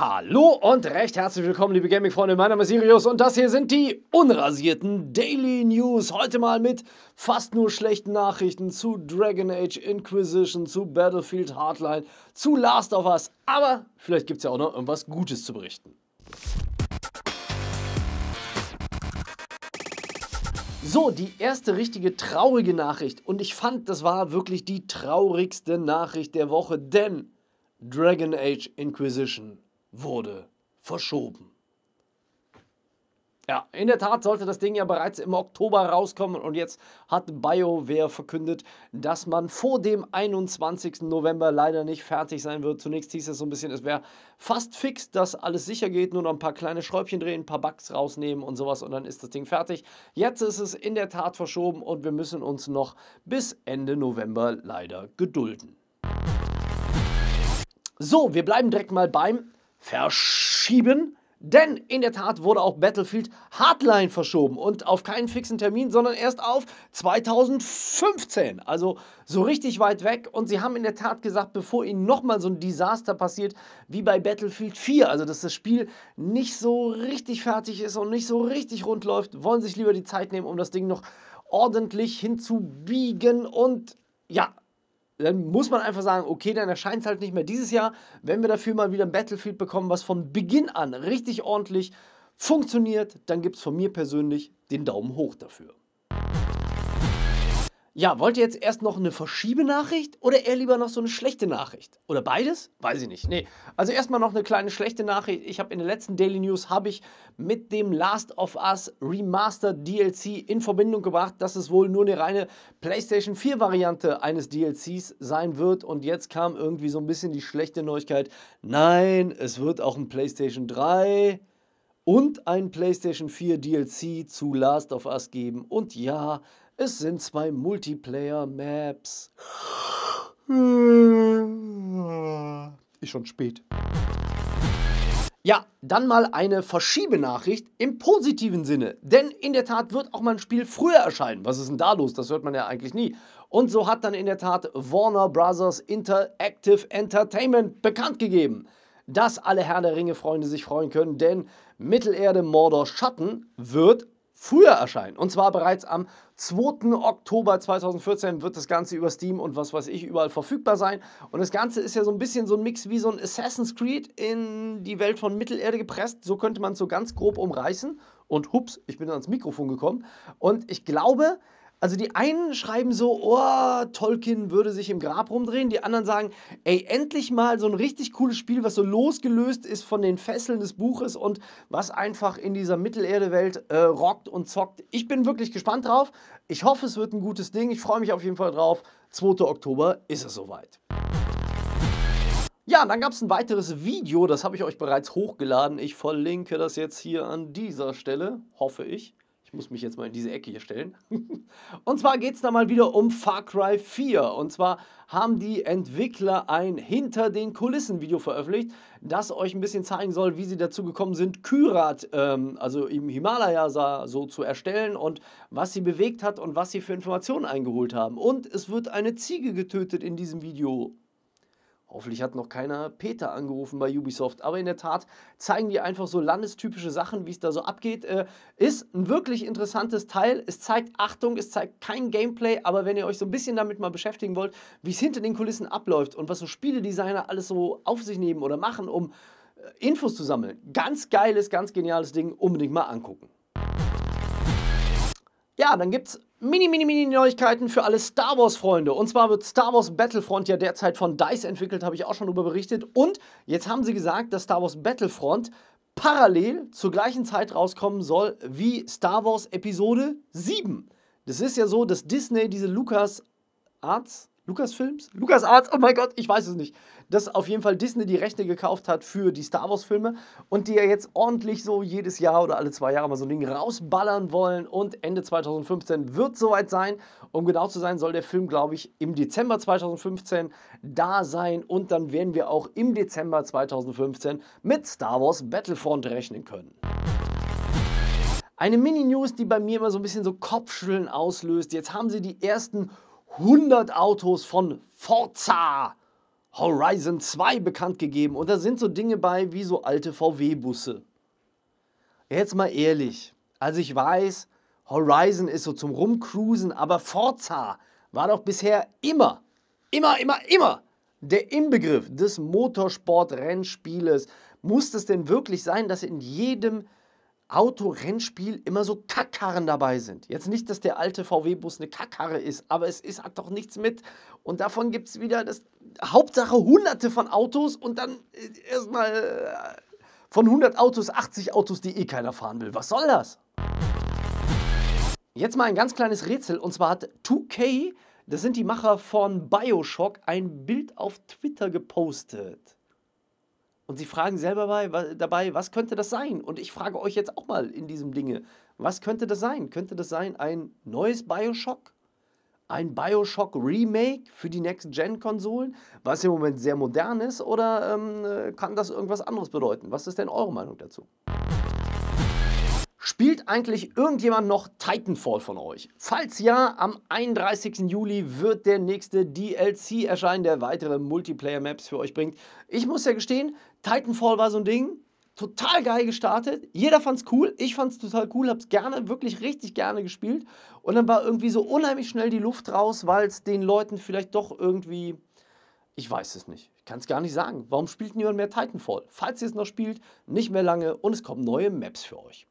Hallo und recht herzlich willkommen, liebe Gaming-Freunde. Mein Name ist Sirius und das hier sind die unrasierten Daily News. Heute mal mit fast nur schlechten Nachrichten zu Dragon Age Inquisition, zu Battlefield Hardline, zu Last of Us. Aber vielleicht gibt es ja auch noch irgendwas Gutes zu berichten. So, die erste richtige traurige Nachricht. Und ich fand, das war wirklich die traurigste Nachricht der Woche, denn Dragon Age Inquisition wurde verschoben. Ja, in der Tat sollte das Ding ja bereits im Oktober rauskommen und jetzt hat BioWare verkündet, dass man vor dem 21. November leider nicht fertig sein wird. Zunächst hieß es so ein bisschen, es wäre fast fix, dass alles sicher geht, nur noch ein paar kleine Schräubchen drehen, ein paar Bugs rausnehmen und sowas und dann ist das Ding fertig. Jetzt ist es in der Tat verschoben und wir müssen uns noch bis Ende November leider gedulden. So, wir bleiben direkt mal beim verschieben. Denn in der Tat wurde auch Battlefield Hardline verschoben und auf keinen fixen Termin, sondern erst auf 2015. Also so richtig weit weg. Und sie haben in der Tat gesagt, bevor ihnen nochmal so ein Desaster passiert wie bei Battlefield 4, also dass das Spiel nicht so richtig fertig ist und nicht so richtig rund läuft, wollen sie sich lieber die Zeit nehmen, um das Ding noch ordentlich hinzubiegen und ja, dann muss man einfach sagen, okay, dann erscheint es halt nicht mehr dieses Jahr. Wenn wir dafür mal wieder ein Battlefield bekommen, was von Beginn an richtig ordentlich funktioniert, dann gibt es von mir persönlich den Daumen hoch dafür ja, wollt ihr jetzt erst noch eine Verschiebenachricht oder eher lieber noch so eine schlechte Nachricht? Oder beides? Weiß ich nicht. Nee, also erstmal noch eine kleine schlechte Nachricht. Ich habe in der letzten Daily News habe ich mit dem Last of Us Remastered DLC in Verbindung gebracht, dass es wohl nur eine reine PlayStation 4 Variante eines DLCs sein wird und jetzt kam irgendwie so ein bisschen die schlechte Neuigkeit. Nein, es wird auch ein PlayStation 3 und ein PlayStation 4 DLC zu Last of Us geben. Und ja, es sind zwei Multiplayer-Maps. Ist schon spät. Ja, dann mal eine Verschiebenachricht im positiven Sinne. Denn in der Tat wird auch mal ein Spiel früher erscheinen. Was ist denn da los? Das hört man ja eigentlich nie. Und so hat dann in der Tat Warner Bros. Interactive Entertainment bekannt gegeben, dass alle Herr der Ringe-Freunde sich freuen können, denn Mittelerde Mordor Schatten wird früher erscheinen. Und zwar bereits am 2. Oktober 2014 wird das Ganze über Steam und was weiß ich überall verfügbar sein. Und das Ganze ist ja so ein bisschen so ein Mix wie so ein Assassin's Creed in die Welt von Mittelerde gepresst. So könnte man es so ganz grob umreißen. Und hups, ich bin ans Mikrofon gekommen. Und ich glaube, also die einen schreiben so, oh, Tolkien würde sich im Grab rumdrehen. Die anderen sagen, ey, endlich mal so ein richtig cooles Spiel, was so losgelöst ist von den Fesseln des Buches und was einfach in dieser Mittelerde-Welt äh, rockt und zockt. Ich bin wirklich gespannt drauf. Ich hoffe, es wird ein gutes Ding. Ich freue mich auf jeden Fall drauf. 2. Oktober ist es soweit. Ja, und dann gab es ein weiteres Video, das habe ich euch bereits hochgeladen. Ich verlinke das jetzt hier an dieser Stelle, hoffe ich. Ich muss mich jetzt mal in diese Ecke hier stellen. und zwar geht es da mal wieder um Far Cry 4. Und zwar haben die Entwickler ein Hinter den Kulissen Video veröffentlicht, das euch ein bisschen zeigen soll, wie sie dazu gekommen sind, Kyrat, ähm, also im Himalaya so zu erstellen und was sie bewegt hat und was sie für Informationen eingeholt haben. Und es wird eine Ziege getötet in diesem Video. Hoffentlich hat noch keiner Peter angerufen bei Ubisoft. Aber in der Tat zeigen die einfach so landestypische Sachen, wie es da so abgeht. Äh, ist ein wirklich interessantes Teil. Es zeigt Achtung, es zeigt kein Gameplay, aber wenn ihr euch so ein bisschen damit mal beschäftigen wollt, wie es hinter den Kulissen abläuft und was so Spieledesigner alles so auf sich nehmen oder machen, um äh, Infos zu sammeln. Ganz geiles, ganz geniales Ding. Unbedingt mal angucken. Ja, dann gibt's mini, mini, mini Neuigkeiten für alle Star Wars Freunde. Und zwar wird Star Wars Battlefront ja derzeit von DICE entwickelt, habe ich auch schon darüber berichtet. Und jetzt haben sie gesagt, dass Star Wars Battlefront parallel zur gleichen Zeit rauskommen soll wie Star Wars Episode 7. Das ist ja so, dass Disney diese Lucas Arts Lucasfilms? Lucas Arts? Oh mein Gott, ich weiß es nicht. Dass auf jeden Fall Disney die Rechte gekauft hat für die Star Wars Filme und die ja jetzt ordentlich so jedes Jahr oder alle zwei Jahre mal so ein Ding rausballern wollen. Und Ende 2015 wird soweit sein. Um genau zu sein, soll der Film, glaube ich, im Dezember 2015 da sein. Und dann werden wir auch im Dezember 2015 mit Star Wars Battlefront rechnen können. Eine Mini-News, die bei mir immer so ein bisschen so Kopfschütteln auslöst. Jetzt haben sie die ersten 100 Autos von Forza Horizon 2 bekannt gegeben. Und da sind so Dinge bei wie so alte VW-Busse. Jetzt mal ehrlich. Also ich weiß, Horizon ist so zum Rumcruisen, aber Forza war doch bisher immer, immer, immer, immer der Inbegriff des Motorsport-Rennspieles. Muss es denn wirklich sein, dass in jedem Autorennspiel immer so Kackkarren dabei sind. Jetzt nicht, dass der alte VW-Bus eine Kackkarre ist, aber es ist, hat doch nichts mit. Und davon gibt es wieder das Hauptsache hunderte von Autos und dann äh, erstmal äh, von 100 Autos 80 Autos, die eh keiner fahren will. Was soll das? Jetzt mal ein ganz kleines Rätsel und zwar hat 2K, das sind die Macher von Bioshock, ein Bild auf Twitter gepostet. Und Sie fragen selber bei, dabei, was könnte das sein? Und ich frage euch jetzt auch mal in diesem Dinge, was könnte das sein? Könnte das sein ein neues Bioshock? Ein Bioshock Remake für die Next-Gen-Konsolen, was im Moment sehr modern ist? Oder ähm, äh, kann das irgendwas anderes bedeuten? Was ist denn eure Meinung dazu? Spielt eigentlich irgendjemand noch Titanfall von euch? Falls ja, am 31. Juli wird der nächste DLC erscheinen, der weitere Multiplayer-Maps für euch bringt. Ich muss ja gestehen, Titanfall war so ein Ding, total geil gestartet. Jeder fand's cool, ich fand's total cool, hab's gerne, wirklich richtig gerne gespielt. Und dann war irgendwie so unheimlich schnell die Luft raus, weil es den Leuten vielleicht doch irgendwie ich weiß es nicht. Ich kann es gar nicht sagen. Warum spielt niemand mehr Titanfall? Falls ihr es noch spielt, nicht mehr lange und es kommen neue Maps für euch.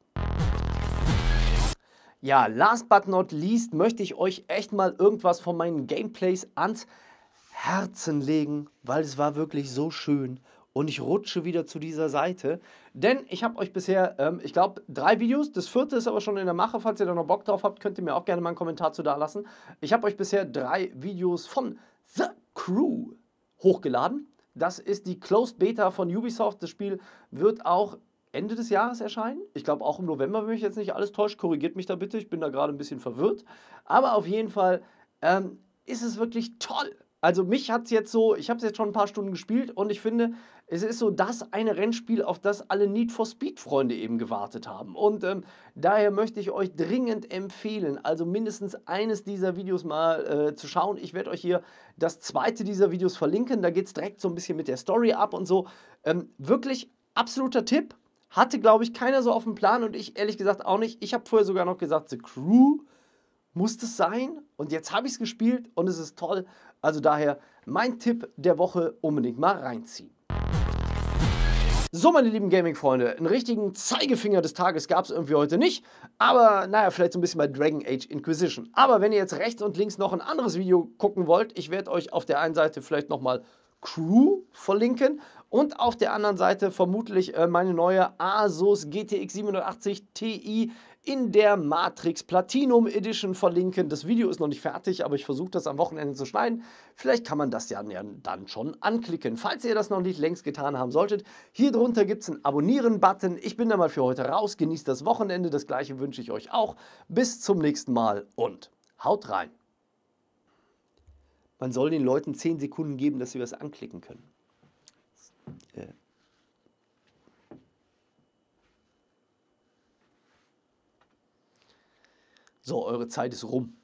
Ja, last but not least möchte ich euch echt mal irgendwas von meinen Gameplays ans Herzen legen, weil es war wirklich so schön. Und ich rutsche wieder zu dieser Seite, denn ich habe euch bisher, ähm, ich glaube, drei Videos. Das vierte ist aber schon in der Mache. Falls ihr da noch Bock drauf habt, könnt ihr mir auch gerne mal einen Kommentar zu da lassen. Ich habe euch bisher drei Videos von The Crew hochgeladen. Das ist die Closed Beta von Ubisoft. Das Spiel wird auch Ende des Jahres erscheinen. Ich glaube auch im November, wenn mich jetzt nicht alles täuscht, korrigiert mich da bitte, ich bin da gerade ein bisschen verwirrt. Aber auf jeden Fall ähm, ist es wirklich toll. Also mich hat es jetzt so, ich habe es jetzt schon ein paar Stunden gespielt und ich finde, es ist so das eine Rennspiel, auf das alle Need for Speed-Freunde eben gewartet haben. Und ähm, daher möchte ich euch dringend empfehlen, also mindestens eines dieser Videos mal äh, zu schauen. Ich werde euch hier das zweite dieser Videos verlinken, da geht es direkt so ein bisschen mit der Story ab und so. Ähm, wirklich absoluter Tipp hatte, glaube ich, keiner so auf dem Plan und ich ehrlich gesagt auch nicht. Ich habe vorher sogar noch gesagt, The Crew muss das sein. Und jetzt habe ich es gespielt und es ist toll. Also daher mein Tipp der Woche unbedingt mal reinziehen. So, meine lieben Gaming-Freunde, einen richtigen Zeigefinger des Tages gab es irgendwie heute nicht, aber naja, vielleicht so ein bisschen bei Dragon Age Inquisition. Aber wenn ihr jetzt rechts und links noch ein anderes Video gucken wollt, ich werde euch auf der einen Seite vielleicht nochmal Crew verlinken, und auf der anderen Seite vermutlich äh, meine neue Asus GTX 780 Ti in der Matrix Platinum Edition verlinken. Das Video ist noch nicht fertig, aber ich versuche das am Wochenende zu schneiden. Vielleicht kann man das ja dann schon anklicken. Falls ihr das noch nicht längst getan haben solltet, hier drunter gibt es einen Abonnieren-Button. Ich bin da mal für heute raus. Genießt das Wochenende. Das gleiche wünsche ich euch auch. Bis zum nächsten Mal und haut rein. Man soll den Leuten 10 Sekunden geben, dass sie was anklicken können so, eure Zeit ist rum.